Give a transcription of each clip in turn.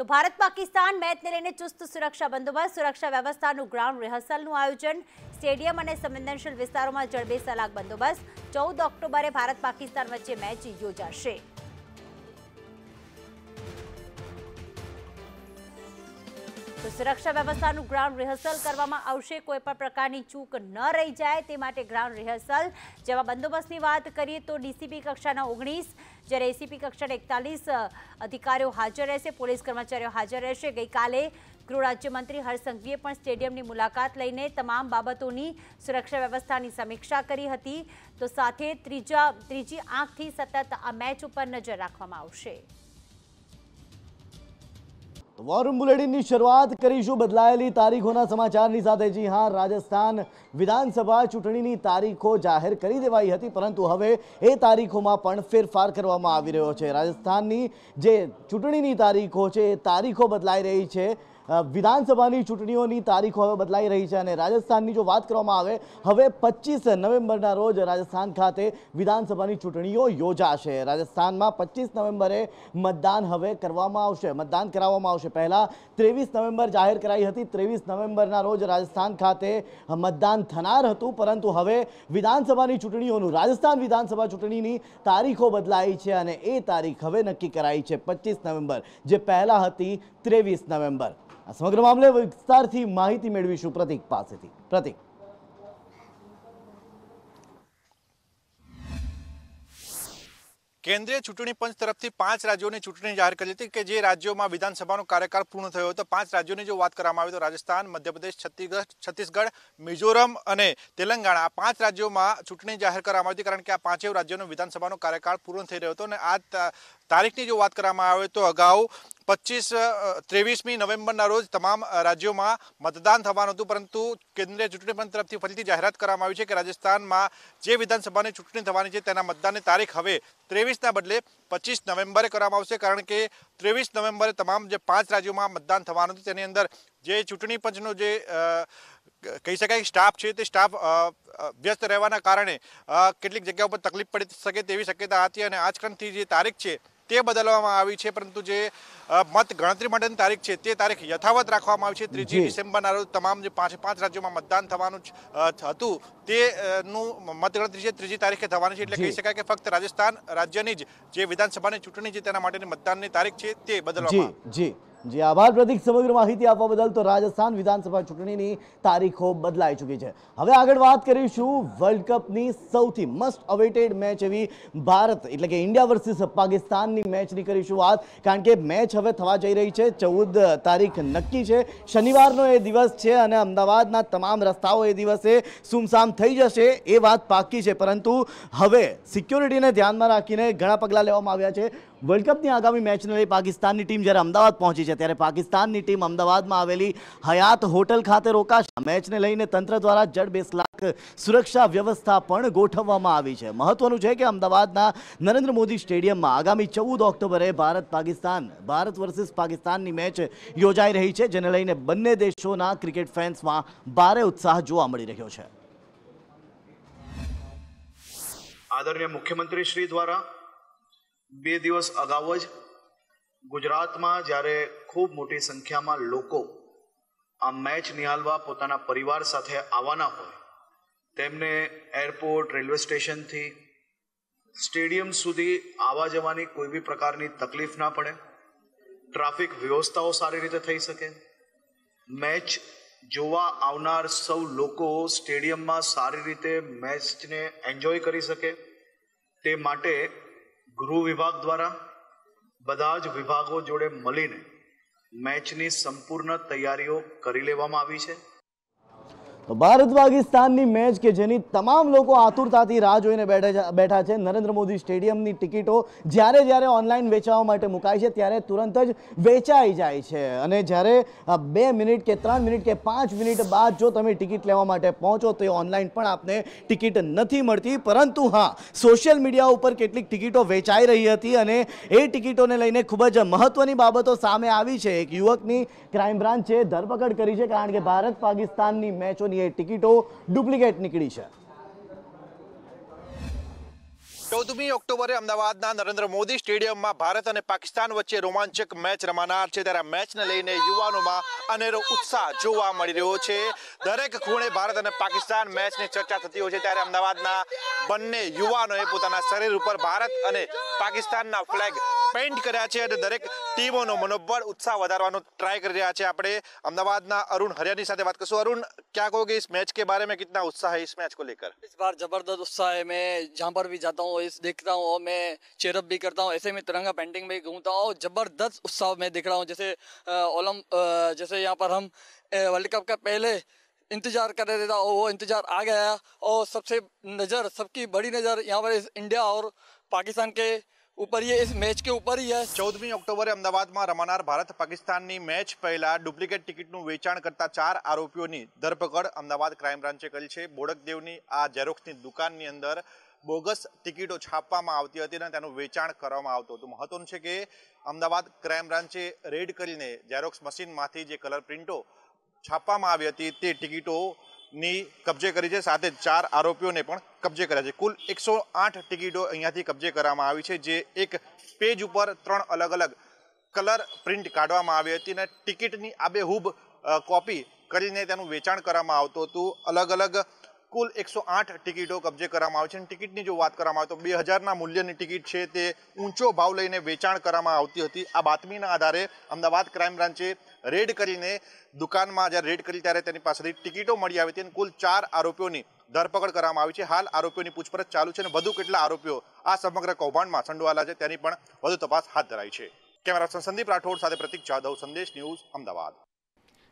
તો ભારત પાકિસ્તાન મેચને લઈને ચુસ્ત સુરક્ષા બંદોબસ્ત સુરક્ષા વ્યવસ્થાનું ગ્રાઉન્ડ રિહર્સલનું આયોજન સ્ટેડિયમ અને સંવેદનશીલ વિસ્તારોમાં જડબેસલાક બંદોબસ્ત ચૌદ ઓક્ટોબરે ભારત પાકિસ્તાન વચ્ચે મેચ યોજાશે તો સુરક્ષા વ્યવસ્થાનું ગ્રાઉન્ડ રિહર્સલ કરવામાં આવશે કોઈ પણ પ્રકારની ચૂક ન રહી જાય તે માટે ગ્રાઉન્ડ રિહર્સલ જેવા બંદોબસ્તની વાત કરીએ તો ડીસીપી કક્ષાના ઓગણીસ જ્યારે એસીપી કક્ષાના એકતાલીસ અધિકારીઓ હાજર રહેશે પોલીસ કર્મચારીઓ હાજર રહેશે ગઈકાલે ગૃહ રાજ્યમંત્રી હરસંઘવીએ પણ સ્ટેડિયમની મુલાકાત લઈને તમામ બાબતોની સુરક્ષા વ્યવસ્થાની સમીક્ષા કરી હતી તો સાથે ત્રીજા ત્રીજી આંખથી સતત આ મેચ ઉપર નજર રાખવામાં આવશે વોરમ બુલેટિનની શરૂઆત કરીશું બદલાયેલી તારીખોના સમાચારની સાથે જી હા રાજસ્થાન વિધાનસભા ચૂંટણીની તારીખો જાહેર કરી દેવાઈ હતી પરંતુ હવે એ તારીખોમાં પણ ફેરફાર કરવામાં આવી રહ્યો છે રાજસ્થાનની જે ચૂંટણીની તારીખો છે એ તારીખો બદલાઈ રહી છે વિધાનસભાની ચૂંટણીઓની તારીખો હવે બદલાઈ રહી છે અને રાજસ્થાનની જો વાત કરવામાં આવે હવે પચીસ નવેમ્બરના રોજ રાજસ્થાન ખાતે વિધાનસભાની ચૂંટણીઓ યોજાશે રાજસ્થાનમાં પચીસ નવેમ્બરે મતદાન હવે કરવામાં આવશે મતદાન કરાવવામાં આવશે પહેલાં ત્રેવીસ નવેમ્બર જાહેર કરાઈ હતી ત્રેવીસ નવેમ્બરના રોજ રાજસ્થાન ખાતે મતદાન થનાર હતું પરંતુ હવે વિધાનસભાની ચૂંટણીઓનું રાજસ્થાન વિધાનસભા ચૂંટણીની તારીખો બદલાઈ છે અને એ તારીખ હવે નક્કી કરાઈ છે પચીસ નવેમ્બર જે પહેલાં હતી ત્રેવીસ નવેમ્બર આ સમગ્ર મામલે વિસ્તારથી માહિતી મેળવીશું પ્રતિક પાસેથી પ્રતિક કેન્દ્રીય ચૂંટણી પંચ તરફથી પાંચ રાજ્યોની ચૂંટણી જાહેર કરી હતી કે જે રાજ્યોમાં વિધાનસભાનો કાર્યકાળ પૂર્ણ થયો હતો પાંચ રાજ્યોની જો વાત કરવામાં આવે તો રાજસ્થાન મધ્યપ્રદેશ છત્તીસગઢ છત્તીસગઢ મિઝોરમ અને તેલંગાણા આ પાંચ રાજ્યોમાં ચૂંટણી જાહેર કરવામાં આવી હતી કારણ કે આ પાંચેય રાજ્યોનો વિધાનસભાનો કાર્યકાળ પૂર્ણ થઈ રહ્યો હતો અને આ તારીખની જો વાત કરવામાં આવે તો અગાઉ 25 23મી નવેમ્બરના રોજ તમામ રાજ્યોમાં મતદાન થવાનું હતું પરંતુ કેન્દ્ર ચૂંટણી પંચ તરફથી પરિચિત જાહેરાત કરવામાં આવી છે કે રાજસ્થાનમાં જે વિધાનસભાની ચૂંટણી થવાની છે તેના મતદાનની તારીખ હવે 23 ના બદલે 25 નવેમ્બરે કરવામાં આવશે કારણ કે 23 નવેમ્બરે તમામ જે 5 રાજ્યોમાં મતદાન થવાનું હતું તેની અંદર જે ચૂંટણી પંચનો જે કહી શકાય સ્ટાફ છે તે સ્ટાફ વ્યસ્ત રહેવાના કારણે કેટલીક જગ્યાઓ પર તકલીફ પડી શકે તેવી શક્યતા હતી અને આજકાલથી જે તારીખ છે તે બદલવામાં આવી છે પરંતુ જે મત ગણતરી માટેની તારીખ છે તે તારીખ યથાવત રાખવામાં આવી છે ત્રીજી ડિસેમ્બરના રોજ તમામ જે પાંચ પાંચ રાજ્યોમાં મતદાન થવાનું હતું તેનું મતગણતરી છે ત્રીજી તારીખે થવાની છે એટલે કહી શકાય કે ફક્ત રાજસ્થાન રાજ્યની જ જે વિધાનસભાની ચૂંટણી છે તેના માટેની મતદાનની તારીખ છે તે બદલવામાં જી જે આભાર પ્રતિક સમગ્ર માહિતી આપવા બદલ તો રાજસ્થાન વિધાનસભા ચૂંટણીની તારીખો બદલાઈ ચૂકી છે હવે આગળ વાત કરીશું વર્લ્ડ કપની સૌથી મસ્ટ અવેટેડ મેચ એવી ભારત એટલે કે ઇન્ડિયા વર્સિસ પાકિસ્તાનની મેચની કરીશું વાત કારણ કે મેચ હવે થવા જઈ રહી છે ચૌદ તારીખ નક્કી છે શનિવારનો એ દિવસ છે અને અમદાવાદના તમામ રસ્તાઓ એ દિવસે સુમસામ થઈ જશે એ વાત પાકી છે પરંતુ હવે સિક્યોરિટીને ધ્યાનમાં રાખીને ઘણા પગલાં લેવામાં આવ્યા છે વર્લ્ડ કપની આગામી મેચને લઈ પાકિસ્તાનની ટીમ જ્યારે અમદાવાદ પહોંચી છે ત્યારે પાકિસ્તાનની ટીમ અમદાવાદમાં આવેલી હયાત હોટલ ખાતે રોકાશે મેચને લઈને તંત્ર દ્વારા જડબેસ લાખ સુરક્ષા વ્યવસ્થા પણ ગોઠવવામાં આવી છે મહત્વનું છે કે અમદાવાદના નરેન્દ્ર મોદી સ્ટેડિયમમાં આગામી ચૌદ ઓક્ટોબરે ભારત પાકિસ્તાન ભારત વર્સિસ પાકિસ્તાનની મેચ યોજાઈ રહી છે જેને લઈને બંને દેશોના ક્રિકેટ ફેન્સમાં ભારે ઉત્સાહ જોવા મળી રહ્યો છે આદરણીય મુખ્યમંત્રી શ્રી દ્વારા બે દિવસ અગાઉ જ ગુજરાતમાં જ્યારે ખૂબ મોટી સંખ્યામાં લોકો આ મેચ નિહાળવા પોતાના પરિવાર સાથે આવવાના હોય તેમને એરપોર્ટ રેલવે સ્ટેશનથી સ્ટેડિયમ સુધી આવવા જવાની કોઈ બી પ્રકારની તકલીફ ના પડે ટ્રાફિક વ્યવસ્થાઓ સારી રીતે થઈ શકે મેચ જોવા આવનાર સૌ લોકો સ્ટેડિયમમાં સારી રીતે મેચને એન્જોય કરી શકે તે માટે ગૃહ વિભાગ દ્વારા બધા જ વિભાગો જોડે મળીને મેચની સંપૂર્ણ તૈયારીઓ કરી લેવામાં આવી છે તો ભારત પાકિસ્તાનની મેચ કે જેની તમામ લોકો આતુરતાથી રાહ જોઈને બેઠા છે નરેન્દ્ર મોદી સ્ટેડિયમની ટિકિટો જ્યારે જ્યારે ઓનલાઈન વેચાવા માટે મુકાય છે ત્યારે તુરંત જ વેચાઈ જાય છે અને જ્યારે બે મિનિટ કે ત્રણ મિનિટ કે પાંચ મિનિટ બાદ જો તમે ટિકિટ લેવા માટે પહોંચો તો એ ઓનલાઈન પણ આપને ટિકિટ નથી મળતી પરંતુ હા સોશિયલ મીડિયા ઉપર કેટલીક ટિકિટો વેચાઈ રહી હતી અને એ ટિકિટોને લઈને ખૂબ જ મહત્વની બાબતો સામે આવી છે એક યુવકની ક્રાઇમ બ્રાન્ચે ધરપકડ કરી છે કારણ કે ભારત પાકિસ્તાનની મેચોની એ ટિકિટો ડુપ્લિકેટ નીકળી છે ચૌદમી ઓક્ટોબરે અમદાવાદના નરેન્દ્ર મોદી સ્ટેડિયમમાં ભારત અને પાકિસ્તાન વચ્ચે રોમાંચક મેચ રમાનાર છે ત્યારે મેચને લઈને યુવાનોમાં અનેરો ઉત્સાહ જોવા મળી રહ્યો છે દરેક ખૂણે ભારત અને પાકિસ્તાન મેચની ચર્ચા થતી હોય છે ત્યારે અમદાવાદના બંને યુવાનોએ પોતાના શરીર ઉપર ભારત અને પાકિસ્તાનના ફ્લેગ पेन्ट कर दरक અને मनोबल उत्साह મનોબળ ઉત્સાહ कर रहा है રહ્યા अमदावाद अरुण અમદાવાદના અરુણ હરિયાની સાથે વાત क्या कहोगे इस मैच के बारे में कितना उत्साह है इस मैच को लेकर इस बार जबरदस्त उत्साह है मैं जहाँ पर भी जाता हूँ इस देखता हूँ और मैं चेयरअप भी करता हूँ ऐसे में तिरंगा पेंटिंग में घूमता हूँ जबरदस्त उत्साह मैं दिख रहा हूँ जैसे ओलम जैसे यहाँ पर हम वर्ल्ड कप का पहले इंतजार कर रहे थे और वो इंतजार आ गया और सबसे नज़र सबकी बड़ी नज़र यहाँ पर इंडिया और पाकिस्तान के ઉપર ही है इस मैच के ચૌદમી ઓક્ટોબરે અમદાવાદમાં રમાનાર ભારત પાકિસ્તાનની મેચ પહેલા ડુપ્લિકેટ ટિકિટનું વેચાણ કરતા ચાર આરોપીઓની ધરપકડ અમદાવાદ ક્રાઇમ બ્રાન્ચે કરી છે બોડકદેવની આ ઝેરોક્સની દુકાનની અંદર બોગસ ટિકિટો છાપવામાં આવતી હતી અને તેનું વેચાણ કરવામાં આવતું હતું મહત્વનું છે કે અમદાવાદ ક્રાઇમ બ્રાન્ચે રેડ કરીને ઝેરોક્સ મશીનમાંથી જે કલર પ્રિન્ટો છાપવામાં આવી હતી તે ટિકિટો ની કબજે કરી છે સાથે ચાર આરોપીઓને પણ કબજે કર્યા છે કુલ એકસો આઠ ટિકિટો અહીંયાથી કબજે કરવામાં આવી છે જે એક પેજ ઉપર ત્રણ અલગ અલગ કલર પ્રિન્ટ કાઢવામાં આવી હતી અને ટિકિટની આબેહૂબ કોપી કરીને તેનું વેચાણ કરવામાં આવતું હતું અલગ અલગ કુલ એકસો આઠ ટિકિટો કબજે કરવામાં આવે છે ટિકિટની જો વાત કરવામાં આવે તો બે હજારના મૂલ્યની ટિકિટ છે તે ઊંચો ભાવ લઈને વેચાણ કરવામાં આવતી હતી આ બાતમીના આધારે અમદાવાદ ક્રાઇમ બ્રાન્ચે રેડ કરીને દુકાનમાં જ્યારે રેડ કરી ત્યારે તેની પાસેથી ટિકિટો મળી આવી હતી અને કુલ ચાર આરોપીઓની ધરપકડ કરવામાં આવી છે હાલ આરોપીઓની પૂછપરછ ચાલુ છે અને વધુ કેટલા આરોપીઓ આ સમગ્ર કૌભાંડમાં સંડોવાલા છે તેની પણ વધુ તપાસ હાથ ધરાઈ છે કેમેરા સંદીપ રાઠોડ સાથે પ્રતિક જાધવ સંદેશ ન્યૂઝ અમદાવાદ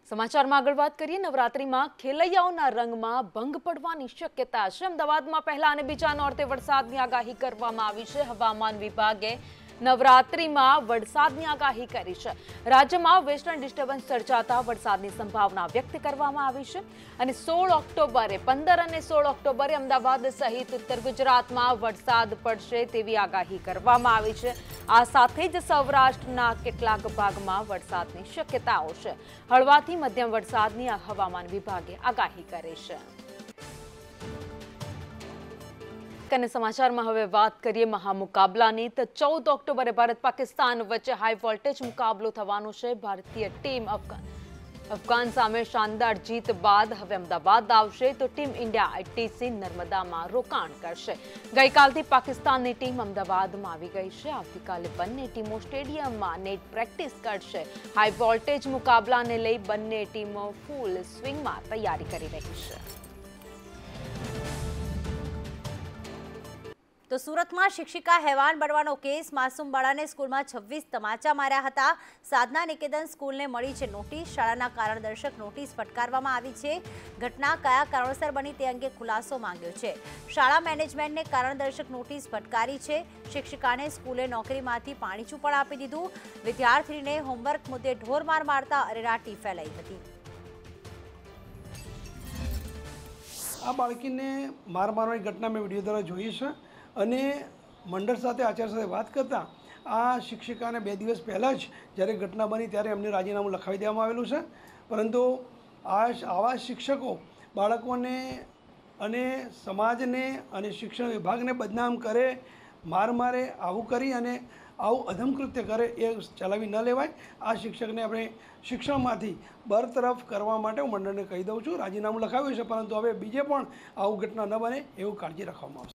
સમાચારમાં આગળ વાત કરીએ નવરાત્રીમાં ખેલૈયાઓના રંગમાં ભંગ પડવાની શક્યતા છે અમદાવાદમાં પહેલા અને બીજા નોર્તે વરસાદની આગાહી કરવામાં આવી છે હવામાન વિભાગે નવરાત્રિમાં વરસાદની આગાહી કરી છે રાજ્યમાં વેસ્ટર્ન ડિસ્ટર્બન્સ સર્જાતા વરસાદની સંભાવના વ્યક્ત કરવામાં આવી છે અને સોળ ઓક્ટોબરે પંદર અને સોળ ઓક્ટોબરે અમદાવાદ સહિત ઉત્તર ગુજરાતમાં વરસાદ પડશે તેવી આગાહી કરવામાં આવી છે આ સાથે જ સૌરાષ્ટ્રના કેટલાક ભાગમાં વરસાદની શક્યતાઓ છે હળવાથી મધ્યમ વરસાદની હવામાન વિભાગે આગાહી કરી છે અને સમાચારમાં હવે વાત કરીએ મહામુકાબલાની તો ચૌદ ઓક્ટોબરે ભારત પાકિસ્તાન વચ્ચે હાઈ વોલ્ટેજ મુકાબલો થવાનો છે ભારતીય ટીમ અફઘાન અફઘાન સામે શાનદાર જીત બાદ હવે અમદાવાદ આવશે તો ટીમ ઇન્ડિયા આઈટીસી નર્મદામાં રોકાણ કરશે ગઈકાલથી પાકિસ્તાનની ટીમ અમદાવાદમાં આવી ગઈ છે આવતીકાલે બંને ટીમો સ્ટેડિયમમાં નેટ પ્રેક્ટિસ કરશે હાઈ વોલ્ટેજ મુકાબલાને લઈ બંને ટીમો ફૂલ સ્વિંગમાં તૈયારી કરી રહી છે સુરતમાં શિક્ષિકા હેવાન બળવાનો કેસ માસુમ બાળાને સ્કૂલમાં છવ્વીસ તમાચા માર્યા હતા સાધના નિકેતન સ્કૂલને મળી છે નોટિસ શાળાના કારણદર્શક નોટિસ ફટકારવામાં આવી છે ઘટના કયા કારણોસર બની તે અંગે ખુલાસો માંગ્યો છે શાળા મેનેજમેન્ટને કારણદર્શક નોટિસ ફટકારી છે શિક્ષિકાને સ્કૂલે નોકરીમાંથી પાણીચું પણ આપી દીધું વિદ્યાર્થીને હોમવર્ક મુદ્દે ઢોરમાર મારતા અરેરાટી ફેલાઈ હતી આ બાળકીને માર મારવાની ઘટના મેં વિડીયો દ્વારા જોઈ છે અને મંડળ સાથે આચાર્ય સાથે વાત કરતાં આ શિક્ષિકાને બે દિવસ પહેલાં જ જ્યારે ઘટના બની ત્યારે એમને રાજીનામું લખાવી દેવામાં આવેલું છે પરંતુ આ આવા શિક્ષકો બાળકોને અને સમાજને અને શિક્ષણ વિભાગને બદનામ કરે માર મારે આવું કરી અને આવું અધમકૃત્ય કરે એ ચલાવી ન લેવાય આ શિક્ષકને આપણે શિક્ષણમાંથી બરતરફ કરવા માટે હું મંડળને કહી દઉં છું રાજીનામું લખાવ્યું છે પરંતુ હવે બીજે પણ આવું ઘટના ન બને એવું કાળજી રાખવામાં આવશે